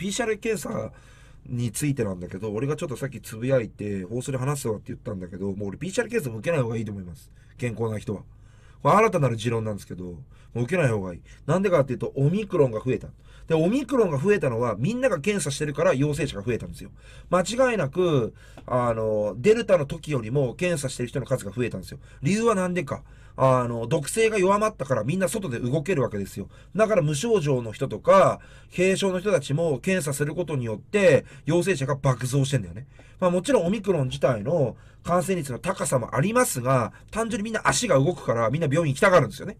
PCR 検査についてなんだけど、俺がちょっとさっきつぶやいて、放送で話すわって言ったんだけど、もう俺 PCR 検査も受けない方がいいと思います。健康な人は。これ新たなる持論なんですけど、もう受けない方がいい。なんでかっていうと、オミクロンが増えた。で、オミクロンが増えたのは、みんなが検査してるから陽性者が増えたんですよ。間違いなく、あの、デルタの時よりも検査してる人の数が増えたんですよ。理由はなんでか。あの、毒性が弱まったからみんな外で動けるわけですよ。だから無症状の人とか、軽症の人たちも検査することによって、陽性者が爆増してんだよね。まあもちろんオミクロン自体の感染率の高さもありますが、単純にみんな足が動くからみんな病院行きたがるんですよね。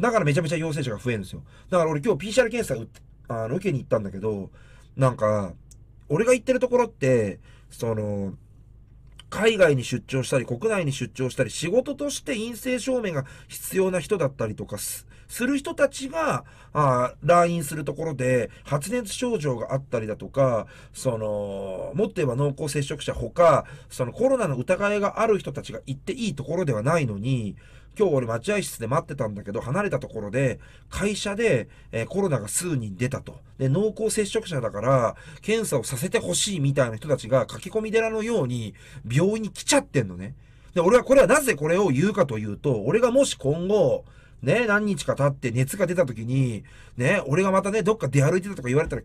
だからめちゃめちゃ陽性者が増えるんですよ。だから俺今日 PCR 検査あの受けに行ったんだけど、なんか、俺が行ってるところって、その、海外に出張したり、国内に出張したり、仕事として陰性証明が必要な人だったりとかす、する人たちが、あ来院するところで、発熱症状があったりだとか、その、もっと言えば濃厚接触者ほか、そのコロナの疑いがある人たちが行っていいところではないのに、今日俺待合室で待ってたんだけど、離れたところで、会社で、えー、コロナが数人出たと。で、濃厚接触者だから、検査をさせてほしいみたいな人たちが駆け込み寺のように、病院に来ちゃってんのね。で、俺はこれはなぜこれを言うかというと、俺がもし今後、ね、何日か経って熱が出た時に、ね、俺がまたね、どっか出歩いてたとか言われたら、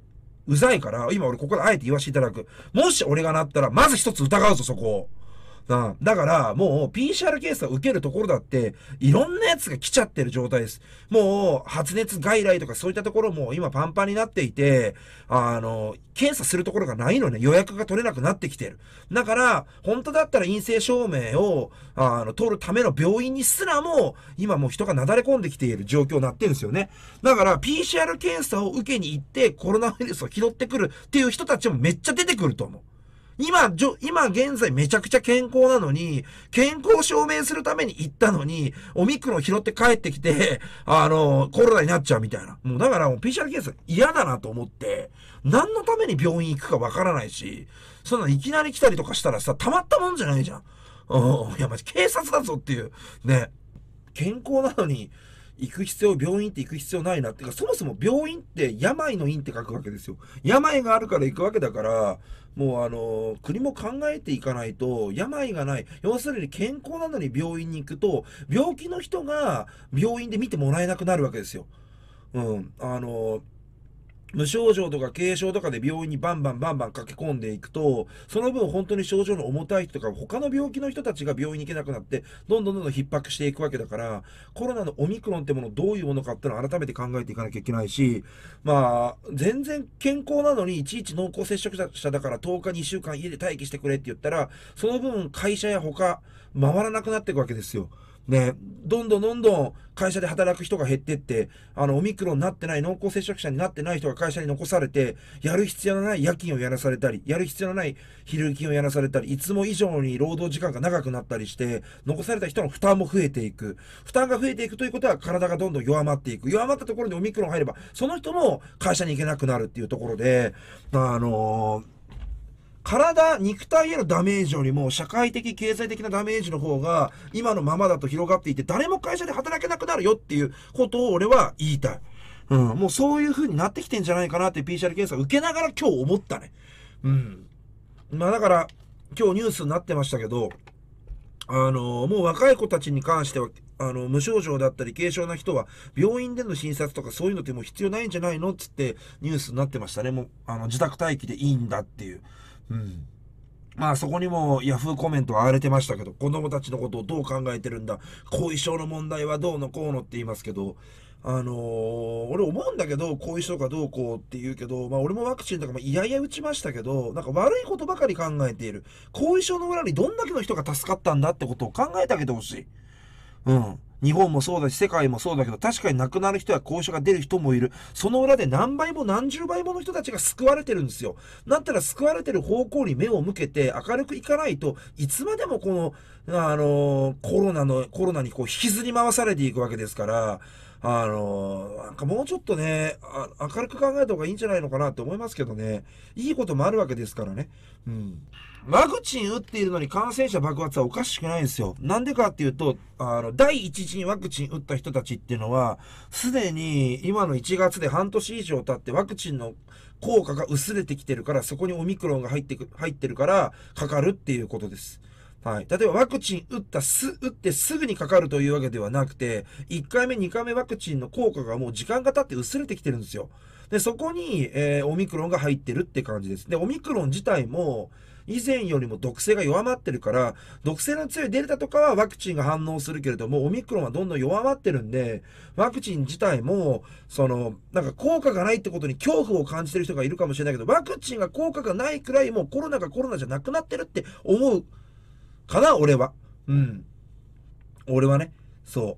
うざいから、今俺ここであえて言わせていただく。もし俺がなったら、まず一つ疑うぞ、そこを。うん。だから、もう PCR 検査を受けるところだって、いろんなやつが来ちゃってる状態です。もう、発熱外来とかそういったところも今パンパンになっていて、あの、検査するところがないのね、予約が取れなくなってきてる。だから、本当だったら陰性証明を、あの、取るための病院にすらも、今もう人がなだれ込んできている状況になってるんですよね。だから、PCR 検査を受けに行って、コロナウイルスを拾ってくるっていう人たちもめっちゃ出てくると思う。今、じょ、今現在めちゃくちゃ健康なのに、健康証明するために行ったのに、オミクロン拾って帰ってきて、あの、コロナになっちゃうみたいな。もうだからもう PCR 検査嫌だなと思って、何のために病院行くかわからないし、そんないきなり来たりとかしたらさ、溜まったもんじゃないじゃん。うん、いや、まじ警察だぞっていう。ね。健康なのに、行く必要、病院って行く必要ないなっていうか、そもそも病院って病の院って書くわけですよ。病があるから行くわけだから、もうあの、国も考えていかないと、病がない。要するに健康なのに病院に行くと、病気の人が病院で見てもらえなくなるわけですよ。うん。あの、無症状とか軽症とかで病院にバンバンバンバン駆け込んでいくと、その分本当に症状の重たい人とか、他の病気の人たちが病院に行けなくなって、どんどんどんどん逼迫していくわけだから、コロナのオミクロンってものどういうものかっていうのを改めて考えていかなきゃいけないし、まあ、全然健康なのにいちいち濃厚接触者だから10日2週間家で待機してくれって言ったら、その分会社や他、回らなくなっていくわけですよ。ね、どんどんどんどん会社で働く人が減ってって、あの、オミクロンになってない濃厚接触者になってない人が会社に残されて、やる必要のない夜勤をやらされたり、やる必要のない昼勤をやらされたり、いつも以上に労働時間が長くなったりして、残された人の負担も増えていく。負担が増えていくということは体がどんどん弱まっていく。弱まったところにオミクロン入れば、その人も会社に行けなくなるっていうところで、あのー体、肉体へのダメージよりも、社会的、経済的なダメージの方が、今のままだと広がっていて、誰も会社で働けなくなるよっていうことを俺は言いたい。うん、もうそういう風になってきてんじゃないかなって PCR 検査を受けながら今日思ったね。うん。まあだから、今日ニュースになってましたけど、あのもう若い子たちに関しては、あの、無症状だったり軽症な人は、病院での診察とかそういうのってもう必要ないんじゃないのつってニュースになってましたね。もう、あの、自宅待機でいいんだっていう。うん。まあそこにもヤフーコメントは荒れてましたけど、子供たちのことをどう考えてるんだ、後遺症の問題はどうのこうのって言いますけど、あのー、俺思うんだけど、後遺症かどうこうって言うけど、まあ俺もワクチンとかもいやいや打ちましたけど、なんか悪いことばかり考えている。後遺症の裏にどんだけの人が助かったんだってことを考えてあげてほしい。うん。日本もそうだし、世界もそうだけど、確かに亡くなる人や後遺が出る人もいる。その裏で何倍も何十倍もの人たちが救われてるんですよ。だったら救われてる方向に目を向けて明るくいかないといつまでもこの、あの、コロナの、コロナにこう引きずり回されていくわけですから、あの、なんかもうちょっとね、明るく考えた方がいいんじゃないのかなって思いますけどね。いいこともあるわけですからね。うん。ワクチン打っているのに感染者爆発はおかしくないんですよ。なんでかっていうと、あの、第一次にワクチン打った人たちっていうのは、すでに今の1月で半年以上経ってワクチンの効果が薄れてきてるから、そこにオミクロンが入ってく、入ってるから、かかるっていうことです。はい。例えばワクチン打ったす、打ってすぐにかかるというわけではなくて、1回目、2回目ワクチンの効果がもう時間が経って薄れてきてるんですよ。で、そこに、えー、オミクロンが入ってるって感じです。で、オミクロン自体も、以前よりも毒性が弱まってるから、毒性の強いデルタとかはワクチンが反応するけれども、オミクロンはどんどん弱まってるんで、ワクチン自体も、その、なんか効果がないってことに恐怖を感じてる人がいるかもしれないけど、ワクチンが効果がないくらいもうコロナがコロナじゃなくなってるって思うかな、俺は。うん。俺はね、そ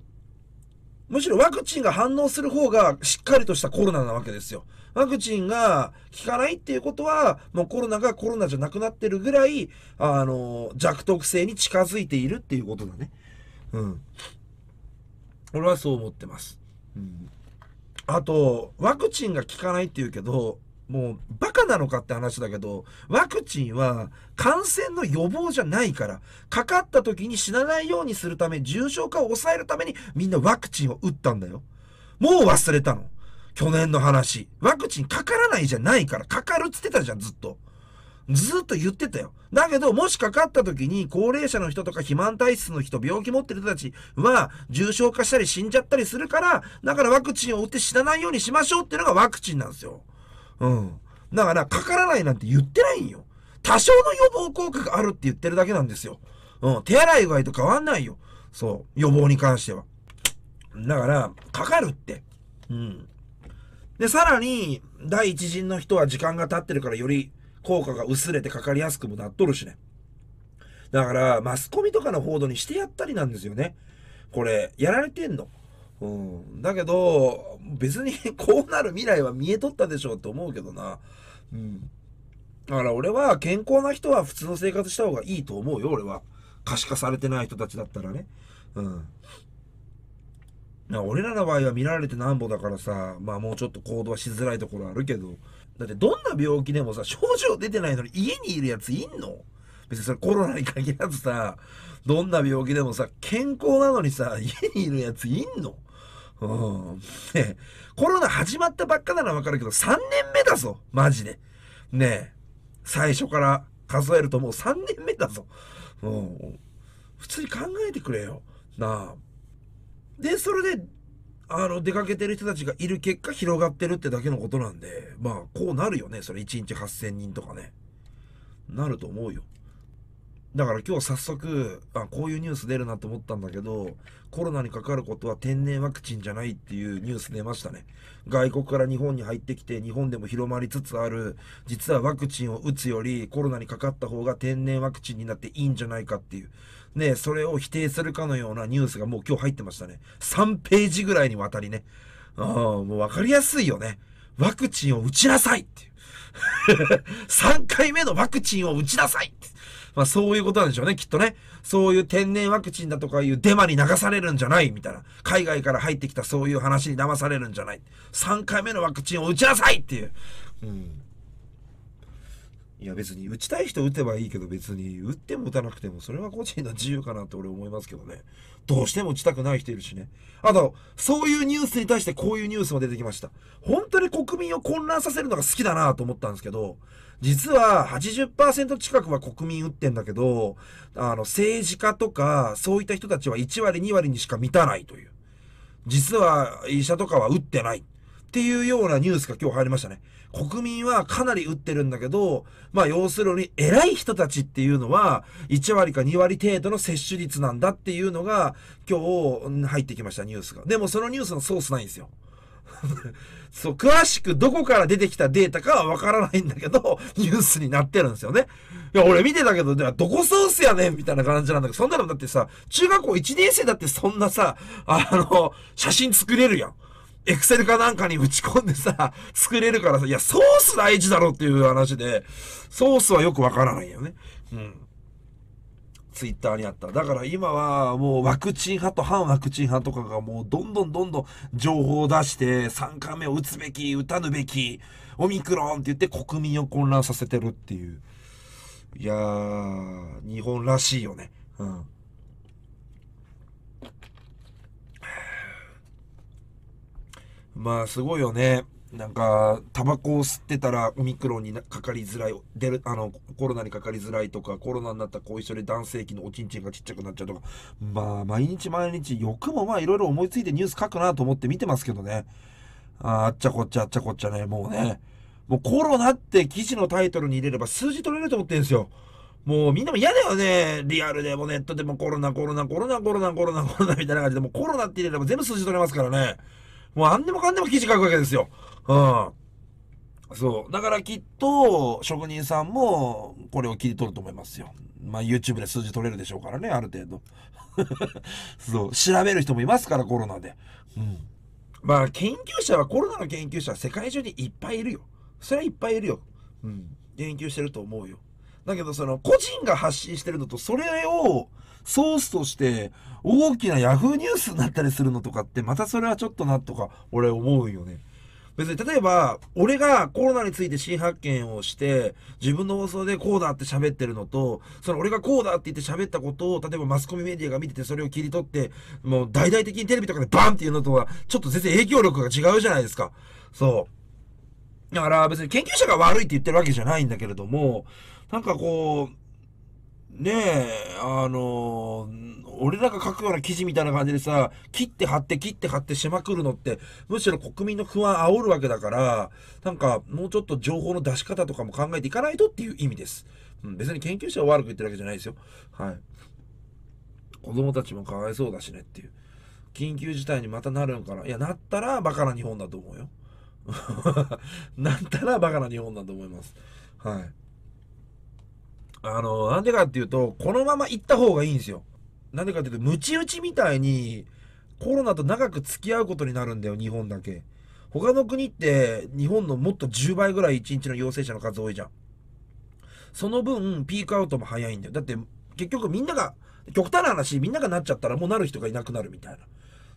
う。むしろワクチンが反応する方がしっかりとしたコロナなわけですよ。ワクチンが効かないっていうことは、もうコロナがコロナじゃなくなってるぐらい、あの、弱毒性に近づいているっていうことだね。うん。俺はそう思ってます。うん。あと、ワクチンが効かないっていうけど、もうバカなのかって話だけど、ワクチンは感染の予防じゃないから、かかった時に死なないようにするため、重症化を抑えるためにみんなワクチンを打ったんだよ。もう忘れたの。去年の話。ワクチンかからないじゃないから、かかるっつってたじゃん、ずっと。ずっと言ってたよ。だけど、もしかかった時に、高齢者の人とか肥満体質の人、病気持ってる人たちは、重症化したり死んじゃったりするから、だからワクチンを打って死なないようにしましょうっていうのがワクチンなんですよ。うん。だから、かからないなんて言ってないんよ。多少の予防効果があるって言ってるだけなんですよ。うん。手洗いうがいと変わんないよ。そう。予防に関しては。だから、かかるって。うん。で、さらに、第一陣の人は時間が経ってるからより効果が薄れてかかりやすくもなっとるしね。だから、マスコミとかの報道にしてやったりなんですよね。これ、やられてんの。うん。だけど、別に こうなる未来は見えとったでしょうって思うけどな。うん。だから俺は健康な人は普通の生活した方がいいと思うよ、俺は。可視化されてない人たちだったらね。うん。な俺らの場合は見られてなんぼだからさ、まあもうちょっと行動はしづらいところあるけど、だってどんな病気でもさ、症状出てないのに家にいるやついんの別にそれコロナに限らずさ、どんな病気でもさ、健康なのにさ、家にいるやついんのうん。ねコロナ始まったばっかならわかるけど、3年目だぞマジで。ねえ。最初から数えるともう3年目だぞ。うん。普通に考えてくれよ。なあ。で、それで、あの、出かけてる人たちがいる結果広がってるってだけのことなんで、まあ、こうなるよね。それ1日8000人とかね。なると思うよ。だから今日早速、あ、こういうニュース出るなと思ったんだけど、コロナにかかることは天然ワクチンじゃないっていうニュース出ましたね。外国から日本に入ってきて、日本でも広まりつつある、実はワクチンを打つよりコロナにかかった方が天然ワクチンになっていいんじゃないかっていう。ね、それを否定するかのようなニュースがもう今日入ってましたね。3ページぐらいにわたりね。ああ、もうわかりやすいよね。ワクチンを打ちなさいっていう。3 回目のワクチンを打ちなさいまあそういうことなんでしょうね、きっとね。そういう天然ワクチンだとかいうデマに流されるんじゃないみたいな。海外から入ってきたそういう話に騙されるんじゃない。3回目のワクチンを打ちなさいっていう。うんいや別に打ちたい人打てばいいけど別に打っても打たなくてもそれは個人の自由かなって俺思いますけどね。どうしても打ちたくない人いるしね。あと、そういうニュースに対してこういうニュースも出てきました。本当に国民を混乱させるのが好きだなと思ったんですけど、実は80%近くは国民打ってんだけど、あの政治家とかそういった人たちは1割2割にしか満たないという。実は医者とかは打ってない。っていうようなニュースが今日入りましたね。国民はかなり打ってるんだけど、まあ要するに偉い人たちっていうのは1割か2割程度の接種率なんだっていうのが今日入ってきましたニュースが。でもそのニュースのソースないんですよ。そう、詳しくどこから出てきたデータかはわからないんだけど、ニュースになってるんですよね。いや、俺見てたけど、ではどこソースやねんみたいな感じなんだけど、そんなのだってさ、中学校1年生だってそんなさ、あの、写真作れるやん。エクセルかなんかに打ち込んでさ、作れるからさ、いや、ソース大事だろっていう話で、ソースはよくわからないよね。うん。ツイッターにあった。だから今はもうワクチン派と反ワクチン派とかがもうどんどんどんどん情報を出して3回目を打つべき、打たぬべき、オミクロンって言って国民を混乱させてるっていう。いやー、日本らしいよね。うん。まあすごいよね。なんか、タバコを吸ってたらオミクロンにかかりづらい、出る、あの、コロナにかかりづらいとか、コロナになった後遺症で男性器のおちんちんがちっちゃくなっちゃうとか、まあ、毎日毎日、よくもまあ、いろいろ思いついてニュース書くなと思って見てますけどね。ああっちゃこっちゃあっちゃこっちゃね、もうね。もうコロナって記事のタイトルに入れれば数字取れると思ってるんですよ。もうみんなも嫌だよね。リアルでもネットでもコロナ、コロナ、コロナ、コロナ、コロナ、コロナみたいな感じで、もうコロナって入れれば全部数字取れますからね。もうあんでもかんでも記事書くわけですよ。うん。そう。だからきっと、職人さんも、これを切り取ると思いますよ。まあ、YouTube で数字取れるでしょうからね、ある程度。そう。調べる人もいますから、コロナで。うん。まあ、研究者は、コロナの研究者は世界中にいっぱいいるよ。それはいっぱいいるよ。うん。研究してると思うよ。だけど、その、個人が発信してるのと、それを、ソースとして大きな yahoo！! ニュースになったりするのとかってまたそれはちょっとなとか俺思うよね。別に例えば俺がコロナについて新発見をして自分の放送でこうだって喋ってるのとその俺がこうだって言って喋ったことを例えばマスコミメディアが見ててそれを切り取ってもう大々的にテレビとかでバンっていうのとはちょっと全然影響力が違うじゃないですか。そう。だから別に研究者が悪いって言ってるわけじゃないんだけれどもなんかこうねえ、あの俺らが書くような記事みたいな感じでさ、切って貼って切って貼ってしまくるのって、むしろ国民の不安煽るわけだから、なんかもうちょっと情報の出し方とかも考えていかないとっていう意味です。うん、別に研究者を悪く言ってるわけじゃないですよ。はい。子供たちもかわいそうだしねっていう。緊急事態にまたなるんかな。いや、なったらバカな日本だと思うよ。なったらバカな日本だと思います。はい。あの、なんでかっていうと、このまま行った方がいいんですよ。なんでかっていうと、ムチ打ちみたいに、コロナと長く付き合うことになるんだよ、日本だけ。他の国って、日本のもっと10倍ぐらい1日の陽性者の数多いじゃん。その分、ピークアウトも早いんだよ。だって、結局みんなが、極端な話、みんながなっちゃったらもうなる人がいなくなるみたいな。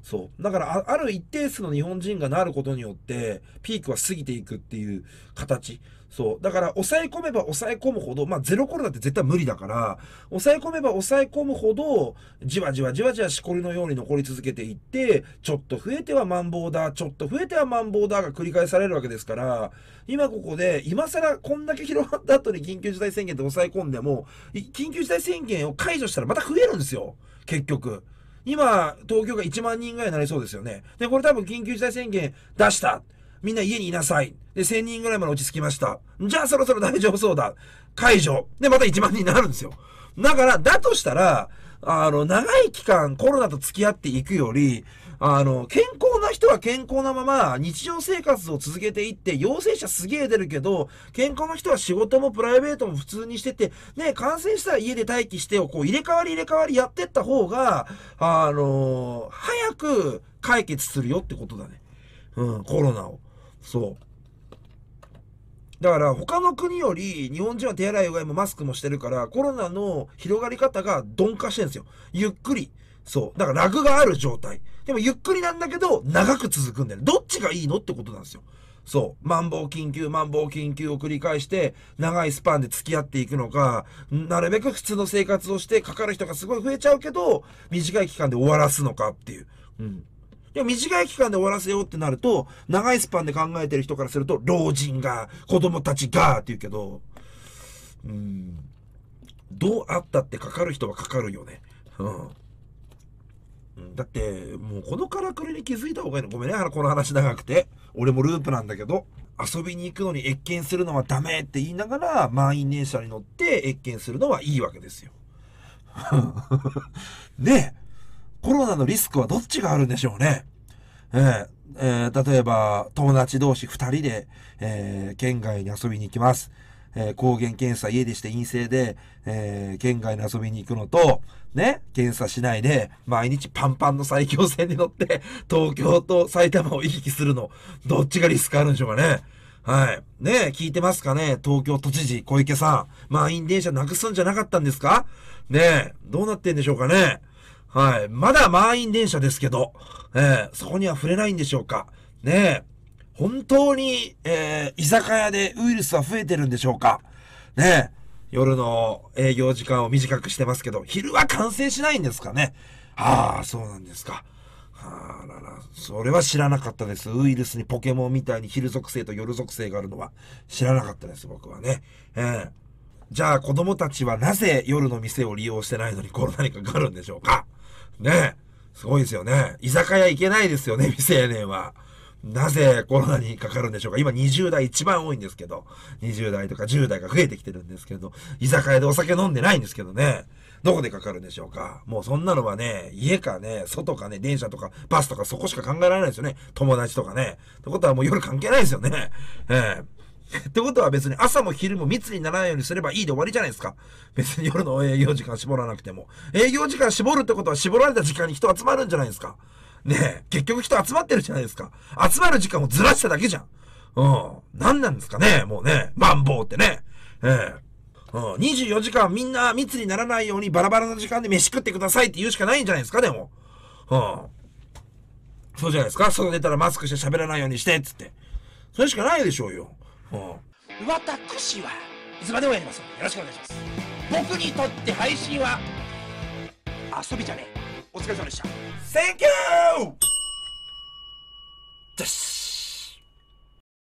そう。だから、ある一定数の日本人がなることによって、ピークは過ぎていくっていう形。そう。だから、抑え込めば抑え込むほど、まあ、ゼロコロナって絶対無理だから、抑え込めば抑え込むほど、じわじわじわじわしこりのように残り続けていって、ちょっと増えてはマンボだ、ちょっと増えてはマンボだが繰り返されるわけですから、今ここで、今更こんだけ広がった後に緊急事態宣言って抑え込んでも、緊急事態宣言を解除したらまた増えるんですよ。結局。今、東京が1万人ぐらいになりそうですよね。で、これ多分緊急事態宣言出したみんな家にいなさい。で、1000人ぐらいまで落ち着きました。じゃあそろそろ大丈夫そうだ。解除。で、また1万人になるんですよ。だから、だとしたら、あの、長い期間コロナと付き合っていくより、あの、健康人は健康なまま日常生活を続けていって、陽性者すげえ出るけど、健康な人は仕事もプライベートも普通にしてて、ね、感染したら家で待機してをこう入れ替わり入れ替わりやってった方が、あのー、早く解決するよってことだね。うん、コロナを。そう。だから他の国より日本人は手洗いうがいもマスクもしてるからコロナの広がり方が鈍化してるんですよ。ゆっくり。そう。だからラグがある状態。でもゆっくりなんだけど、長く続くんだよ。どっちがいいのってことなんですよ。そう。マンボウ緊急、マンボウ緊急を繰り返して、長いスパンで付き合っていくのか、なるべく普通の生活をして、かかる人がすごい増えちゃうけど、短い期間で終わらすのかっていう。うん。でも短い期間で終わらせようってなると、長いスパンで考えてる人からすると、老人が、子供たちが、って言うけど、うん。どうあったってかかる人はかかるよね。うん。だって、もうこのからくりに気づいた方がいいの。ごめんね、この話長くて。俺もループなんだけど、遊びに行くのに越見するのはダメって言いながら、満員電車に乗って越見するのはいいわけですよ。ねえ、コロナのリスクはどっちがあるんでしょうね。えー、えー、例えば、友達同士2人で、えー、県外に遊びに行きます。えー、抗原検査家でして陰性で、えー、県外に遊びに行くのと、ね、検査しないで、毎日パンパンの最強線に乗って、東京と埼玉を行き来するの、どっちがリスクあるんでしょうかね。はい。ね聞いてますかね東京都知事、小池さん。満員電車なくすんじゃなかったんですかねどうなってんでしょうかねはい。まだ満員電車ですけど、えー、そこには触れないんでしょうかね本当に、えー、居酒屋でウイルスは増えてるんでしょうかね夜の営業時間を短くしてますけど、昼は完成しないんですかねああ、そうなんですか。はあらら、それは知らなかったです。ウイルスにポケモンみたいに昼属性と夜属性があるのは知らなかったです、僕はね。えー、じゃあ子供たちはなぜ夜の店を利用してないのにコロナにかかるんでしょうかねえ、すごいですよね。居酒屋行けないですよね、未成年は。なぜコロナにかかるんでしょうか今20代一番多いんですけど、20代とか10代が増えてきてるんですけど、居酒屋でお酒飲んでないんですけどね、どこでかかるんでしょうかもうそんなのはね、家かね、外かね、電車とかバスとかそこしか考えられないですよね。友達とかね。ってことはもう夜関係ないですよね。ええってことは別に朝も昼も密にならないようにすればいいで終わりじゃないですか。別に夜の営業時間絞らなくても。営業時間絞るってことは絞られた時間に人集まるんじゃないですか。ねえ、結局人集まってるじゃないですか。集まる時間をずらしただけじゃん。うん。何なんですかね、もうね。万ンってね。ええうん、24時間みんな密にならないようにバラバラな時間で飯食ってくださいって言うしかないんじゃないですか、でも。うん。そうじゃないですか。外出たらマスクして喋らないようにして、っつって。それしかないでしょうよ。うん。私はいつまでもやりますよろしくお願いします。僕にとって配信は遊びじゃねえ。お疲れ様でした Thank you! です